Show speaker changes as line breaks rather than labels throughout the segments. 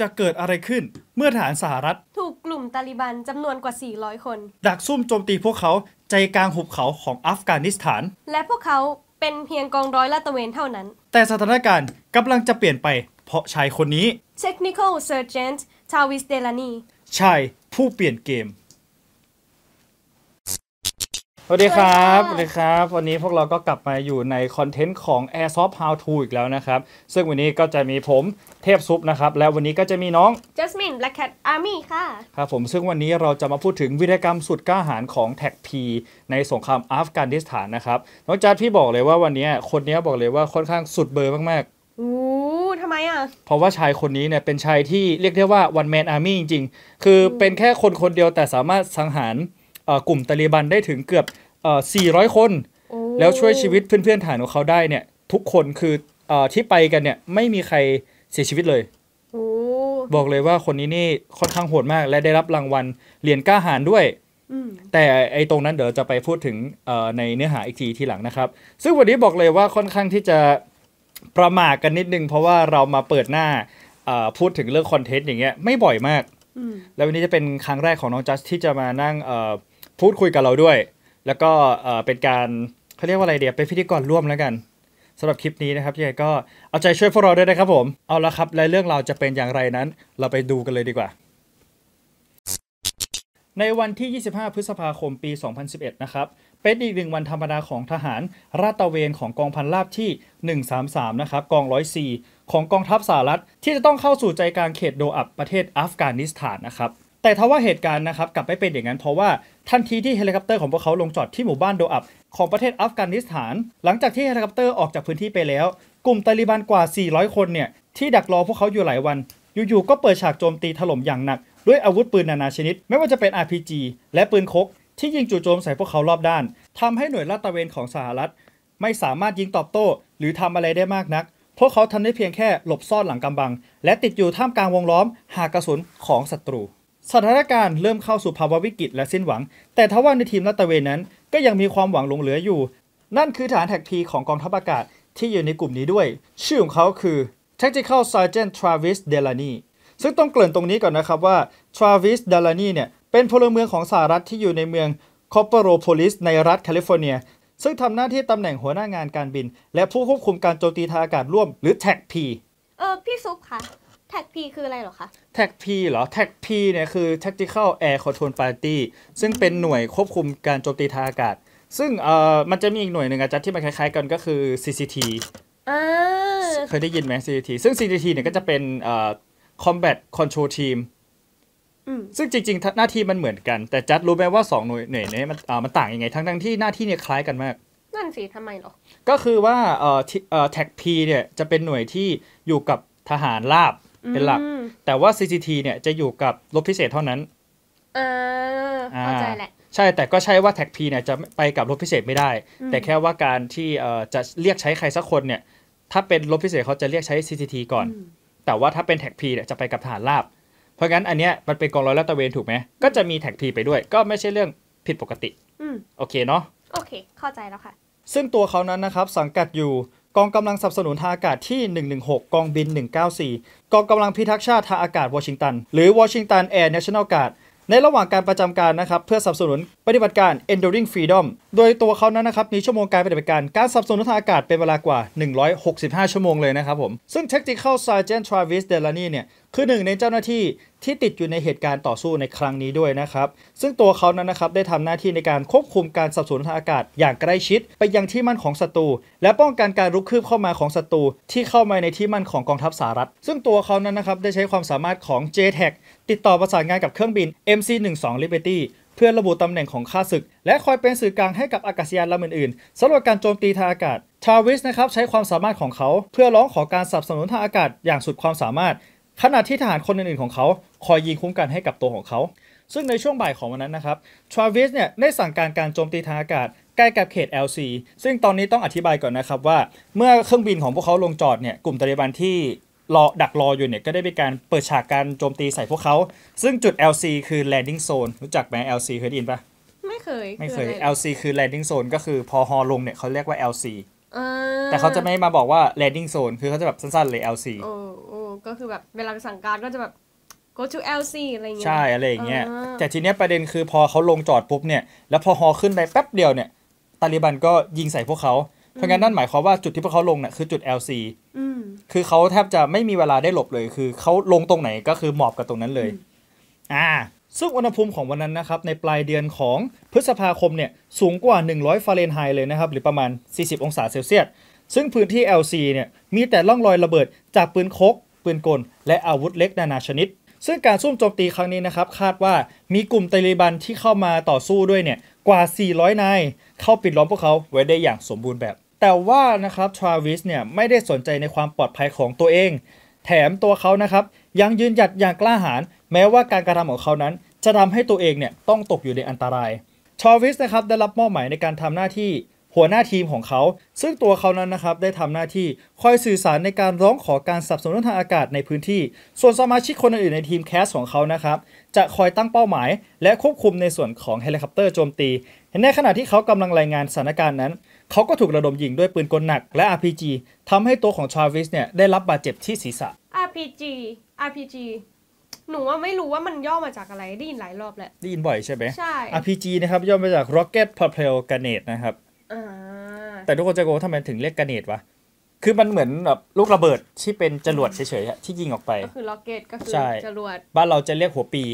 จะเกิดอะไรขึ้นเมื่อทหารสหรัฐ
ถูกกลุ่มตาลิบันจำนวนกว่า 400 คน
ดักซุ่มโจมตีพวกเขาใจกลางหุบเขาของอัฟกานิสถาน
และพวกเขาเป็นเพียงกองร้อยละตะเวนเท่านั้น
แต่สถานการณ์กำลังจะเปลี่ยนไปเพราะชายคนนี้
Technical Sergeant t a w i s d e l a n i
ชายผู้เปลี่ยนเกมสวัสดีครับสวัสดีครับวันนี้พวกเราก็กลับมาอยู่ในคอนเทนต์ของ Airsoft How To อีกแล้วนะครับ ซึ่งวันนี้ก็จะมีผมเทพซุปนะครับ และวันนี้ก็จะมีน้อง
Jasmine Black Cat Army ค่ะ
ครับผมซึ่งวันนี้เราจะมาพูดถึงวิีกรรมสุดกล้าหาญของแท็กพีในสงครามอัฟกานิสถานนะครับ น้องจัดพี่บอกเลยว่าวันนี้คนนี้บอกเลยว่าค่อนข้างสุดเบอร์มาก
ๆ้ทำไมอ่ะ
เพราะว่าชายคนนี้เนี่ยเป็นชายที่เรียกได้ว่าวันแมนอาร์มี่จริง ๆคือเป็นแค่คนคนเดียวแต่สามารถสังหารกลุ่มตาลีบันได้ถึงเกือบ400 คนแล้วช่วยชีวิตเพื่อนๆ ฐานของเขาได้เนี่ย ทุกคนคืออที่ไปกันเนี่ย ไม่มีใครเสียชีวิตเลย บอกเลยว่าคนนี้นี่ค่อนข้างโหดมาก และได้รับรางวัลเหรียญกล้าหาญด้วย แต่ไอตรงนั้นเดี๋ยวจะไปพูดถึงในเนื้อหาอีกทีทีหลังนะครับ ซึ่งวันนี้บอกเลยว่าค่อนข้างที่จะประมาทกันนิดนึง เพราะว่าเรามาเปิดหน้าพูดถึงเรื่องคอนเทนต์อย่างเงี้ยไม่บ่อยมากแล้ววันนี้จะเป็นครั้งแรกของน้องจัสที่จะมานั่งพูดคุยกับเราด้วยแล้วก็เป็นการเขาเรียกว่าอะไรเดียเป็นพิธีกรร่วมแล้วกันสำหรับคลิปนี้นะครับยังไงก็เอาใจช่วยพวกเราด้วยนะครับผมเอาละครับและเรื่องเราจะเป็นอย่างไรนั้น เราไปดูกันเลยดีกว่า ในวันที่ 25 พฤษภาคมปี 2011นะครับเป็นอีกหนึ่งวันธรรมดาของทหารราตะเวนของกองพันราบที่ 133นะครับกองร้อยสี่ของกองทัพสหรัฐ ที่จะต้องเข้าสู่ใจกลางเขตโดอับประเทศอัฟกานิสถานนะครับ แต่ทว่าเหตุการณ์นะครับกลับไม่เป็นอย่างนั้นเพราะว่าทันทีที่เฮลิคอปเตอร์ของพวกเขาลงจอดที่หมู่บ้านโดอับ ของประเทศอัฟกานิสถาน หลังจากที่เฮลิคอปเตอร์ออกจากพื้นที่ไปแล้ว กลุ่มตาลิบันกว่า 400 คนเนี่ย ที่ดักรอพวกเขาอยู่หลายวัน อยู่ๆ ก็เปิดฉากโจมตีถล่มอย่างหนักด้วยอาวุธปืนนานาชนิด ไม่ว่าจะเป็น RPG และปืนคกที่ยิงจู่โจมใส่พวกเขารอบด้านทำให้หน่วยลาดตระเวนของสหรัฐ ไม่สามารถยิงตอบโต้ หรือทำอะไรได้มากนัก พวกเขาทำได้เพียงแค่หลบซ่อนหลังกำบัง และติดอยู่ท่ามกลางวงล้อมหากกระสุนของศัตรูสถานการณ์เริ่มเข้าสู่ภาวะวิกฤตและสิ้นหวัง แต่ทว่าในทีมลาตเวนนั้นก็ยังมีความหวังหลงเหลืออยู่ นั่นคือฐานแท็กที ของกองทัพอากาศที่อยู่ในกลุ่มนี้ด้วย ชื่อของเขาคือ Tactical Sergeant Travis Delany ซึ่งต้องเกริ่นตรงนี้ก่อนนะครับว่า Travis Delany เนี่ยเป็นพลเมืองของสหรัฐที่อยู่ในเมืองคอปเปโรโพลิสในรัฐแคลิฟอร์เนีย ซึ่งทำหน้าที่ตำแหน่งหัวหน้างานการบิน และผู้ควบคุมการโจมตีทางอากาศร่วมหรือ t a c p
เออพี่ซุปค่ะแท็กพีคืออะไรหรอคะ
แท็กพีเหรอ แท็กพีเนี่ยคือ tactical air control party ซึ่งเป็นหน่วยควบคุมการโจมตีทางอากาศ ซึ่งเอ่อมันจะมีอีกหน่วยหนึ่งอาจารย์ที่มันคล้ายๆ กันก็คือ CCT เคยได้ยินไหม CCT ซึ่ง CCT เนี่ยก็จะเป็นเอ่อ combat control team ซึ่งจริงๆ หน้าที่มันเหมือนกัน แต่จัดรู้ไหมว่า2หน่วยหน่วยนีมันอ่อมันต่างยังไงทั้งทั้งที่หน้าที่เนี่ยคล้ายกันมาก
นั่นสิทำไมหรอ
ก็คือว่าเอ่อเอ่อแท็กพีเนี่ยจะเป็นหน่วยที่อยู่กับทหารราบเป็นหลักแต่ว่า CCT เนี่ยจะอยู่กับลบพิเศษเท่านั้น
เออเข้าใจแหละ
ใช่แต่ก็ใช่ว่า แท็ก P เนี่ยจะไปกับลบพิเศษไม่ได้ แต่แค่ว่าการที่จะเรียกใช้ใครสักคนเนี่ยถ้าเป็นลบพิเศษเขาจะเรียกใช้ CCT ก่อน แต่ว่าถ้าเป็นแท็ก P เนี่ยจะไปกับฐานลาบ เพราะงั้นอันเนี้ยมันเป็นกองร้อยลาตะเวนถูกไหมก็จะมีแท็ก P ไปด้วย ก็ไม่ใช่เรื่องผิดปกติโอเคเนาะ
โอเค เข้าใจแล้วค่ะ
ซึ่งตัวเขานั้นนะครับสังกัดอยู่กองกำลังสนับสนุนทางอากาศที่ 116 กองบิน 194 กองกำลังพิทักษ์ชาติทางอากาศวอชิงตัน หรือวอชิงตันแอร์เนชั่นแนลการ์ดในระหว่างการประจำการนะครับ เพื่อสนับสนุนปฏิบัติการ Enduring Freedom โดยตัวเขานั้นนะครับ มีชั่วโมงการปฏิบัติการ การสนับสนุนทางอากาศเป็นเวลากว่า 165 ชั่วโมงเลยนะครับผม ซึ่ง Tactical Sergeant Travis Delany เนี่ยคือหนึ่งในเจ้าหน้าที่ที่ติดอยู่ในเหตุการณ์ต่อสู้ในครั้งนี้ด้วยนะครับ ซึ่งตัวเขานั้นนะครับได้ทำหน้าที่ในการควบคุมการสับสนทางอากาศ อย่างใกล้ชิด ไปยังที่มั่นของศัตรู และป้องกันการรุกคืบเข้ามาของศัตรูที่เข้ามาในที่มั่นของกองทัพสหรัฐ ซึ่งตัวเขานั้นนะครับได้ใช้ความสามารถของ j t a ทติดต่อประสานงานกับเครื่องบิน MC12 Liberty เพื่อระบุตำแหน่งของข้าศึก และคอยเป็นสื่อกลางให้กับอากาศยานลำอื่นๆสำหรับการโจมตีทางอากาศ ทาวิสนะครับใช้ความสามารถของเขาเพื่อร้องขอการสนับสนุนทางอากาศอย่างสุดความสามารถขณะที่ทหารคนอื่นๆของเขาคอยยิงคุ้มกันให้กับตัวของเขา ซึ่งในช่วงบ่ายของวันนั้นนะครับ ทราวิสเนี่ยได้สั่งการการโจมตีทางอากาศ ใกล้กับเขต LC ซึ่งตอนนี้ต้องอธิบายก่อนนะครับว่า เมื่อเครื่องบินของพวกเขาลงจอดเนี่ยกลุ่มตาลิบันที่รอดักรออยู่เนี่ยก็ได้มีการเปิดฉากการโจมตีใส่พวกเขา ซึ่งจุด LC คือ landing zone รู้จักไหม LC เคยได้ยินปะ
ไม่เคยไม่เคย LC
คือ landing zone ก็คือพอฮอลงเนี่ยเขาเรียกว่า LC
แต่เขาจะไม่มา
บอกว่า landing zone คือเขาจะแบบสั้นๆเลย LC
ก็คือแบบเวลาสั่งการก็จะแบบ go to LC อะไรเงี้ยใช่
อะไรอย่างเงี้ยแต่ทีเนี้ยประเด็นคือพอเขาลงจอดปุ๊บเนี่ยแล้วพอฮอขึ้นไปแป๊บเดียวเนี่ยตาลิบันก็ยิงใส่พวกเขาเพราะงั้นนั่นหมายความว่าจุดที่พวกเขาลงเนี่ยคือจุด LC คือเขาแทบจะไม่มีเวลาได้หลบเลย คือเขาลงตรงไหนก็คือหมอบกับตรงนั้นเลยอ่าซึ่งอุณหภูมิของวันนั้นนะครับในปลายเดือนของพฤษภาคมเนี่ยสูงกว่า100ฟาเรนไฮต์เลยนะครับหรือประมาณ 40 องศาเซลเซียสซึ่งพื้นที่ LC เนี่ยมีแต่ร่องรอยระเบิด จากปืนคกปืนกลและอาวุธเล็กนานาชนิด ซึ่งการซุ่มโจมตีครั้งนี้นะครับ คาดว่ามีกลุ่มตาลีบันที่เข้ามาต่อสู้ด้วยเนี่ย กว่า 400 นาย เข้าปิดล้อมพวกเขาไว้ได้อย่างสมบูรณ์แบบ แต่ว่านะครับทราวิสเนี่ย ไม่ได้สนใจในความปลอดภัยของตัวเอง แถมตัวเขานะครับ ยังยืนหยัดอย่างกล้าหาญแม้ว่าการกระทำของเขานั้นจะทำให้ตัวเองเนี่ยต้องตกอยู่ในอันตรายทราวิสนะครับได้รับมอบหมายในการทำหน้าที่หัวหน้าทีมของเขา ซึ่งตัวเขานั้นนะครับได้ทำหน้าที่คอยสื่อสารในการร้องขอการสนับสนุนทางอากาศในพื้นที่ ส่วนสมาชิกคนอื่นในทีมแคสของเขานะครับจะคอยตั้งเป้าหมาย และควบคุมในส่วนของเฮลิคอปเตอร์โจมตีในขณะที่เขากำลังรายงานสถานการณ์นั้น เขาก็ถูกระดมยิงด้วยปืนกลหนักและ RPG ทำให้ตัวของชาวิสเนี่ยได้รับบาดเจ็บที่ศีรษะ
RPG RPG หนูว่าไม่รู้ว่ามันย่อมาจากอะไรได้ยินหลายรอบแหละ
ได้ยินบ่อยใช่ไหมใช่ RPG นะครับย่อมาจาก Rocket Propel Grenade นะครับแต่ทุกคนจะงงทำไมถึงเรียกกระเนดวะ คือมันเหมือนแบบลูกระเบิดที่เป็นจรวดเฉยๆที่ยิงออกไป ก็
คือล็อกเก็ตก็คือจรวด บ
้านเราจะเรียกหัวปี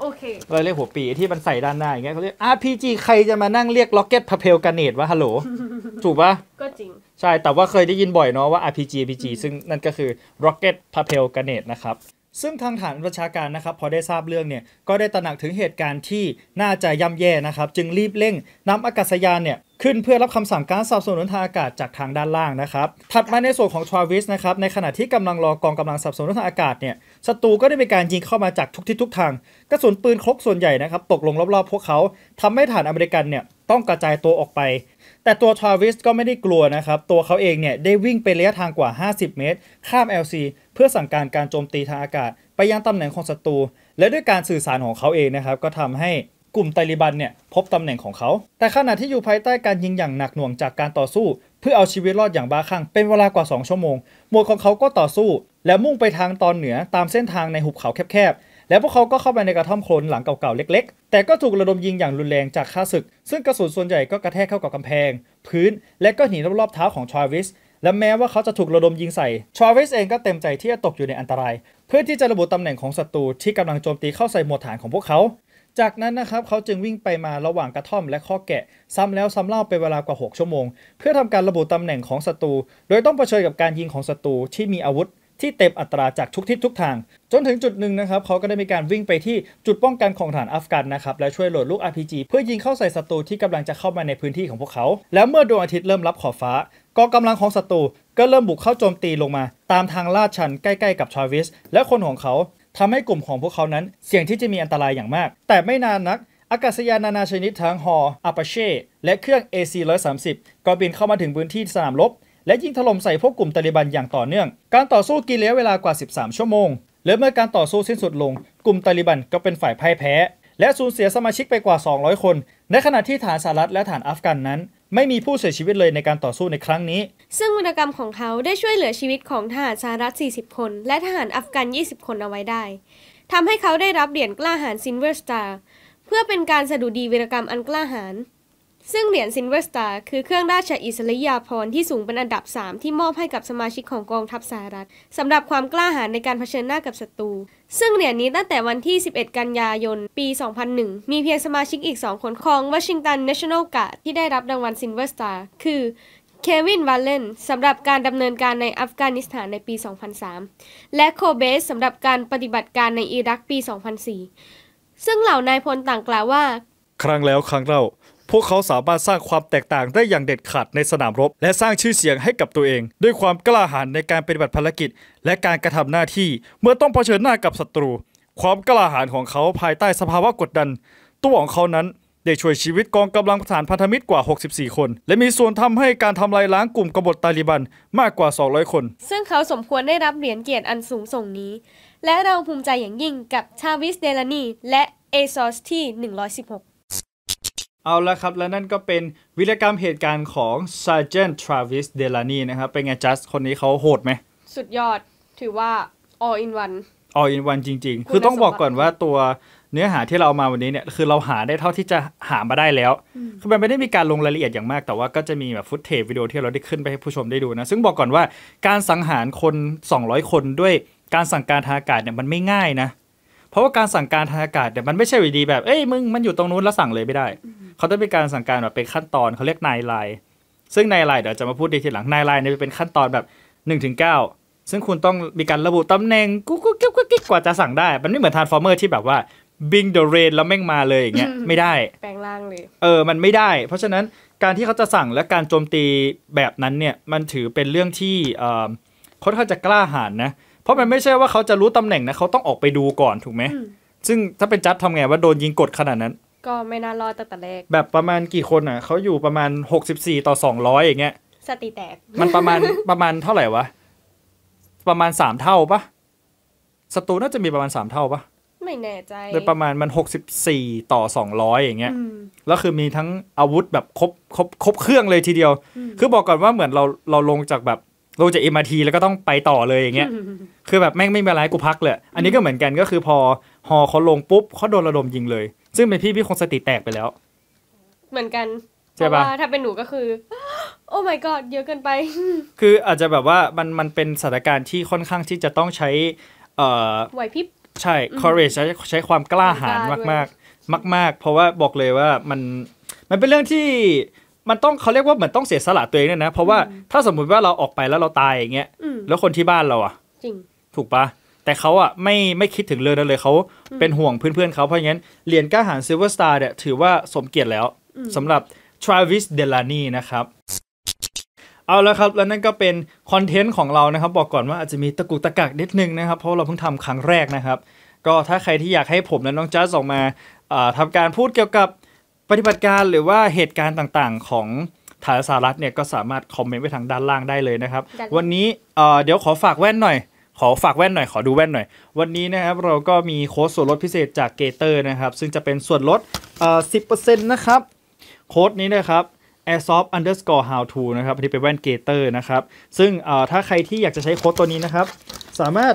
โอเค เรา
เรียกหัวปีที่มันใส่ด้านหน้าอย่างเงี้ยเขาเรียกอพีจีใครจะมานั่งเรียกล็อกเก็ตพาเพลกระเนดวะ ฮัลโหลถูกปะก็จริง ใช่ แต่ว่าเคยได้ยินบ่อยเนาะว่าอาพีจีพีจีซึ่งนั่นก็คือล็อกเกตพ a เพลกระเน d ดนะครับ ซึ่งทางฐานประชาการนะครับพอได้ทราบเรื่องเนี่ยก็ได้ตระหนักถึงเหตุการณ์ที่น่าจะย่ำแย่นะครับจึงรีบเร่งนำอากาศยานเนี่ยขึ้นเพื่อรับคำสั่งการสับสนุนทางอากาศจากทางด้านล่างนะครับ ถัดมาในส่วนของทราวิสนะครับ ในขณะที่กำลังรอกองกำลังสับสนุนทางอากาศเนี่ย ศัตรูก็ได้มีการยิงเข้ามาจากทุกทิศทุกทาง กระสุนปืนครกส่วนใหญ่นะครับตกลงรอบๆ พวกเขา ทำให้ฐานอเมริกันเนี่ยต้องกระจายตัวออกไป แต่ตัวทราวิสก็ไม่ได้กลัวนะครับ ตัวเขาเองเนี่ยได้วิ่งไประยะทางกว่า 50 เมตร ข้าม LC เพื่อสั่งการการโจมตีทางอากาศ ไปยังตำแหน่งของศัตรู และด้วยการสื่อสารของเขาเองนะครับก็ทำให้กลุ่มไตลิบันเนี่ยพบตำแหน่งของเขา แต่ขณะที่อยู่ภายใต้การยิงอย่างหนักหน่วงจากการต่อสู้ เพื่อเอาชีวิตรอดอย่างบ้าคลั่งเป็นเวลากว่า 2 ชั่วโมงหมวดของเขาก็ต่อสู้และมุ่งไปทางตอนเหนือตามเส้นทางในหุบเขาแคบๆแล้วพวกเขาก็เข้าไปในกระท่อมโคลนหลังเก่าๆเล็ก ๆ แต่ก็ถูกระดมยิงอย่างรุนแรงจากข้าศึก ซึ่งกระสุนส่วนใหญ่ก็กระแทกเข้ากับกำแพง พื้นและก็หินรอบๆเท้าของทราวิส และแม้ว่าเขาจะถูกระดมยิงใส่ทราวิสเองก็เต็มใจที่จะตกอยู่ในอันตราย เพื่อที่จะระบุตำแหน่งของศัตรูที่กำลังโจมตีเข้าใส่หมวดฐานของพวกเขาจากนั้นนะครับเขาจึงวิ่งไปมาระหว่างกระท่อมและข้อแกะ ซ้ำแล้ว ซ้ำเล่าเป็นเวลากว่า 6 ชั่วโมง เพื่อทำการระบุตำแหน่งของศัตรูโดยต้องเผชิญกับการยิงของศัตรูที่มีอาวุธที่เต็มอัตราจากทุกทิศทุกทาง จนถึงจุดหนึ่งนะครับ เขาก็ได้มีการวิ่งไปที่จุดป้องกันของฐานอัฟกันนะครับและช่วยโหลดลูก RPG เพื่อยิงเข้าใส่ศัตรูที่กำลังจะเข้ามาในพื้นที่ของพวกเขา แล้วเมื่อดวงอาทิตย์เริ่มรับขอบฟ้ากองกำลังของศัตรูก็เริ่มบุกเข้าโจมตีลงมา ตามทางลาดชัน ใกล้ๆ กับทราวิสและคนของเขาทำให้กลุ่มของพวกเขานั้นเสี่ยงที่จะมีอันตรายอย่างมาก แต่ไม่นานนัก อากาศยานนานาชนิดทั้งฮออาปาเช่และเครื่อง AC-130 ก็บินเข้ามาถึงพื้นที่สนามรบและยิงถล่มใส่พวกกลุ่มตาลิบันอย่างต่อเนื่อง การต่อสู้กินระยะเวลากว่า 13 ชั่วโมงและเมื่อการต่อสู้สิ้นสุดลง กลุ่มตาลิบันก็เป็นฝ่ายพ่ายแพ้ และสูญเสียสมาชิกไปกว่า 200 คน ในขณะที่ฐานสหรัฐและฐานอัฟกันนั้นไม่มีผู้เสียชีวิตเลยในการต่อสู้ในครั้งนี้
ซึ่งวรรณกรรมของเขาได้ช่วยเหลือชีวิตของทหารสหรัฐ 40 คน และทหารอัฟกัน 20 คนเอาไว้ได้ ทำให้เขาได้รับเหรียญกล้าหาญซินเวอร์สตาร์เพื่อเป็นการสะดุดีวรรณกรรมอันกล้าหาญซึ่งเหรียญซินเวอร์สตาร์คือเครื่องราชอิสริยาภรณ์ที่สูงเป็นอันดับ 3 ที่มอบให้กับสมาชิกของกองทัพสหรัฐ สำหรับความกล้าหาญในการเผชิญหน้ากับศัตรูซึ่งเหรียญนี้ตั้งแต่วันที่ 11 กันยายน ปี 2001 มีเพียงสมาชิกอีก 2 คนของวอชิงตันเนชั่นแนลการ์ดที่ได้รับรางวัลซินเวอร์สตาร์คือเควินวาเลนสำหรับการดำเนินการในอัฟกานิสถานในปี 2003 และโคเบสสำหรับการปฏิบัติการในอิรักปี 2004 ซึ่งเหล่านายพลต่างกล่าวว่า
ครั้งแล้วครั้งเล่าพวกเขาสามารถสร้างความแตกต่างได้อย่างเด็ดขาดในสนามรบ และสร้างชื่อเสียงให้กับตัวเอง ด้วยความกล้าหาญในการปฏิบัติภารกิจ และการกระทำหน้าที่ เมื่อต้องเผชิญหน้ากับศัตรู ความกล้าหาญของเขาภายใต้สภาวะกดดัน ตัวของเขานั้นได้ช่วยชีวิตกองกำลังทหารพันธมิตรกว่า 64 คน และมีส่วนทำให้การทำลายล้างกลุ่มกบฏตาลิบันมากกว่า 200 คน
ซึ่งเขาสมควรได้รับเหรียญเกียรติอันสูงส่งนี้ และเราภูมิใจอย่างยิ่งกับชาวิสเดลานี และเอซอสที่116
เอาละครับ และนั่นก็เป็นวิรกรรมเหตุการณ์ของ Sergeant Travis d e l a n นะครับเป็นไงจัสคนนี้เขาโหดไหม
สุดยอดถือว่า all in one
all in one จริง ๆ คือต้องบอกก่อนว่าตัวเนื้อหาที่เรามาวันนี้เนี่ย คือเราหาได้เท่าที่จะหามาได้แล้ว คือมันไม่ได้มีการลงรายละเอียดอย่างมาก แต่ว่าก็จะมีแบบฟุตเทปวิดีโอที่เราได้ขึ้นไปให้ผู้ชมได้ดูนะซึ่งบอกก่อนว่าการสังหารคน 200 คนด้วยการสั่งการทางอากาศเนี่ยมันไม่ง่ายนะเพราะว่าการสั่งการทางอากาศเนี่ยมันไม่ใช่วิธีแบบ เอ้ยมึงมันอยู่ตรงนู้นแล้วสั่งเลยไม่ได้ เขาต้องเป็นการสั่งการแบบเป็นขั้นตอนเขาเรียกนายไลน์ซึ่งนายไลน์เดี๋ยวจะมาพูดในทีหลังนายไลน์เนี่ยเป็นขั้นตอนแบบ1นถึงเซึ่งคุณต้องมีการระบุตำแหน่งกุ๊กกิ๊กกุ๊กกุ๊กกว่าจะสั่งได้ มันไม่เหมือนทาร์ฟอร์เมอร์ที่แบบว่าบิงเดอะเรนแล้วแม่งมาเลยอย่างเงี้ยไม่ได้แปลงร่างเลยเออมันไม่ได้ เพราะฉะนั้นการที่เขาจะสั่งและการโจมตีแบบนั้นเนี่ยมันถือเป็นเรื่องที่ค่อนข้างจะกล้าหาญนะเพราะมันไม่ใช่ว่าเขาจะรู้ตำแหน่งนะ เขาต้องออกไปดูก่อนถูกไหม ซึ่งถ้าเป็นจัดทำไงว่าโดนยิงกดขนาดนั้น
ก็ไม่น่ารอดตั้งแต่แรก
แบบประมาณกี่คนอ่ะ เขาอยู่ประมาณ64ต่อ200อย่างเงี้ย
สติแตกมันประมาณ
ประมาณเท่าไหร่วะประมาณสามเท่าปะสตูน่าจะมีประมาณสามเท่าปะ
ไม่แน่ใจโดยประมาณ
มันหกสิบสี่ต่อสองร้อยอย่างเงี้ยแล้วคือมีทั้งอาวุธแบบครบครบครบเครื่องเลยทีเดียว คือบอกก่อนว่าเหมือนเราเราลงจากแบบลงจากเอ็มอาทีแล้วก็ต้องไปต่อเลยอย่างเงี้ยคือแบบแม่งไม่เป็นไรกูพักเลยอันนี้ก็เหมือนกันก็คือพอฮอเขาลงปุ๊บเขาโดนระดมยิงเลย ซึ่งเป็นพี่พี่คงสติแตกไปแล้ว เหมือนกันใช่ปะถ้
าเป็นหนูก็คือ โอ้ my god เยอะเกินไป
คืออาจจะแบบว่ามันมันเป็นสถานการณ์ที่ค่อนข้างที่จะต้องใช้อไหวพริบใช่ courage ใช้ใช้ความกล้าหาญมากมากมากมากเพราะว่าบอกเลยว่ามันมันเป็นเรื่องที่ มันต้องเขาเรียกว่าเหมือนต้องเสียสละตัวเองเนี่ยนะ เพราะว่าถ้าสมมุติว่าเราออกไปแล้วเราตายอย่างเงี้ยแล้วคนที่บ้านเราอะจริงถูกปะแต่เขาอ่ะไม่ไม่คิดถึงเลยนั้นเลยเขาเป็นห่วงเพื่อนเพื่อนเขา เพราะงั้นเหรียญก้าหารซิลเวอร์สตาร์เนี่ยถือว่าสมเกียรติแล้วสำหรับทราวิสเดลานีนะครับ เอาแล้วครับ แล้วนั่นก็เป็นคอนเทนต์ของเรานะครับ บอกก่อนว่าอาจจะมีตะกุกตะกักนิดนึงนะครับ เพราะเราเพิ่งทำครั้งแรกนะครับ ก็ถ้าใครที่อยากให้ผมและน้องจ้าส่งมาทำการพูดเกี่ยวกับปฏิบัติการหรือว่าเหตุการณ์ต่างๆ ของฐานสารัฐเนี่ยก็สามารถคอมเมนต์ไปทางด้านล่างได้เลยนะครับวันนี้เดี๋ยวขอฝากแว่นหน่อยขอฝากแว่นหน่อย ขอดูแว่นหน่อย วันนี้นะครับเราก็มีโค้ดส่วนลดพิเศษจากเกเตอร์นะครับ ซึ่งจะเป็นส่วนลดเอ์เซ็นะครับ โค้ดนี้นะครับ airsoft underscore how to นะครับ ที่เป็นแว่นเกเตอร์นะครับ ซึ่งถ้าใครที่อยากจะใช้โค้ดตัวนี้นะครับ สามารถ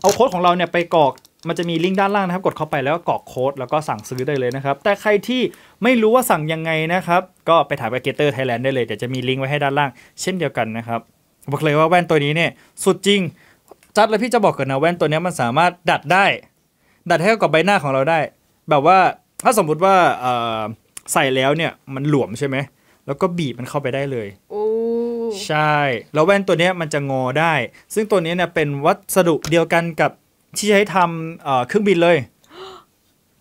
เอาโค้ดของเราเนี่ยไปกรอก มันจะมีลิงก์ด้านล่างนะครับ กดเข้าไปแล้วก็กรอกโค้ดแล้วก็สั่งซื้อได้เลยนะครับ แต่ใครที่ไม่รู้ว่าสั่งยังไงนะครับ ก็ไปถามไปเกเตอร์ไทยแลนด์ได้เลย เดี๋ยวจะมีลิงก์ไว้ให้ด้านล่าง เช่นเดียวกันนะครับ บอกเลยว่าแว่นตัวนี้เนี่ยสุดจริงจัดเลยพี่จะบอกก่อนนะแว่นตัวนี้มันสามารถดัดได้ ดัดให้เข้ากับใบหน้าของเราได้ แบบว่าถ้าสมมุติว่าใส่แล้วเนี่ยมันหลวมใช่ไหมแล้วก็บีบมันเข้าไปได้เลยใช่แล้วแว่นตัวนี้มันจะงอได้ ซึ่งตัวนี้เนี่ยเป็นวัสดุเดียวกันกับที่ใช้ทำเครื่องบินเลย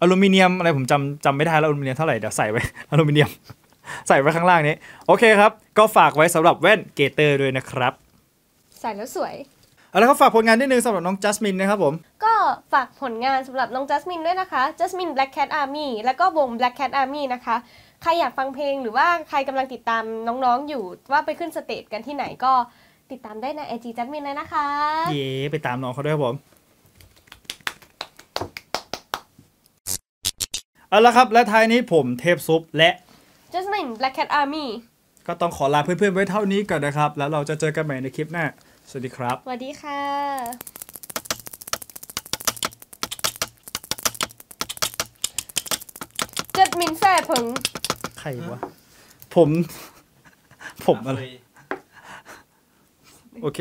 อลูมิเนียมอะไรผมจำจำไม่ได้แล้วอลูมิเนียมเท่าไหร่เดี๋ยวใส่ไว้อลูมิเนียมใส่ไว้ข้างล่างนี้ โอเคครับก็ฝากไว้สำหรับแว่นเกเตอร์ด้วยนะครับ ใส่แล้วสวยเอาละครับฝากผลงานนิดนึงสำหรับ น้องจัสมินนะครับผม
ก็ฝากผลงานสำหรับ น้องจัสมินด้วยนะคะจัสมิน Black Cat Army แล้วก็วง Black Cat Army นะคะ ใครอยากฟังเพลงหรือว่าใครกำลังติดตามน้องๆอยู่ว่าไปขึ้นสเตจกันที่ไหนก็ติดตามได้ในไอจีจัสมินเลยนะคะ
เย้ ไปตามน้องเขาด้วยครับผม เอาละครับ และท้ายนี้ผมเทพซุปและ
Jasmine Black Cat Army
ก็ต้องขอลาเพื่อนๆไว้เท่านี้ก่อนนะครับแล้วเราจะเจอกันใหม่ในคลิปหน้าสวัสดีครับ
สวัสดีค่ะ เจ็ดมินแฟ่เผง
ใครวะ ผม ผมอะไร โอเค